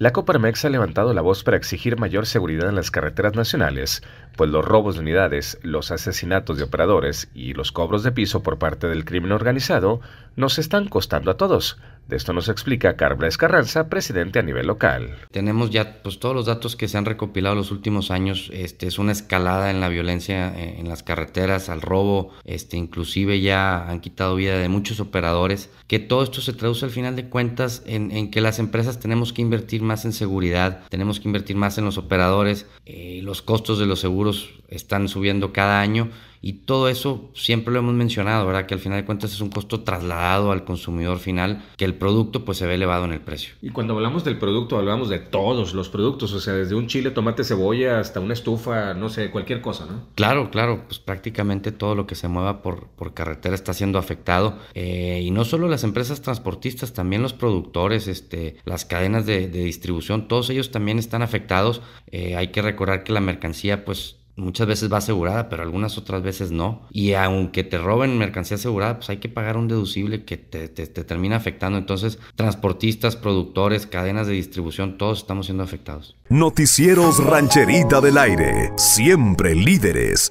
La Coparmex ha levantado la voz para exigir mayor seguridad en las carreteras nacionales, pues los robos de unidades, los asesinatos de operadores y los cobros de piso por parte del crimen organizado nos están costando a todos, de esto nos explica Carla Escarranza, presidente a nivel local. Tenemos ya pues, todos los datos que se han recopilado los últimos años. Este, es una escalada en la violencia eh, en las carreteras, al robo. Este, inclusive ya han quitado vida de muchos operadores. Que todo esto se traduce al final de cuentas en, que las empresas tenemos que invertir más en seguridad, tenemos que invertir más en los operadores. Eh, los costos de los seguros están subiendo cada año y todo eso siempre lo hemos mencionado, ¿verdad? Que al final de cuentas es un costo trasladado al consumidor final, que el producto pues se ve elevado en el precio. Y cuando hablamos del producto, hablamos de todos los productos, o sea, desde un chile, tomate, cebolla, hasta una estufa, no sé, cualquier cosa, ¿no? Claro, claro, pues prácticamente todo lo que se mueva por, por carretera está siendo afectado. Eh, y no solo las empresas transportistas, también los productores, este, las cadenas de, distribución, todos ellos también están afectados. Eh, hay que recordar que la mercancía pues muchas veces va asegurada, pero algunas otras veces no. Y aunque te roben mercancía asegurada, pues hay que pagar un deducible que te, termina afectando. Entonces, transportistas, productores, cadenas de distribución, todos estamos siendo afectados. Noticieros Rancherita del Aire, siempre líderes.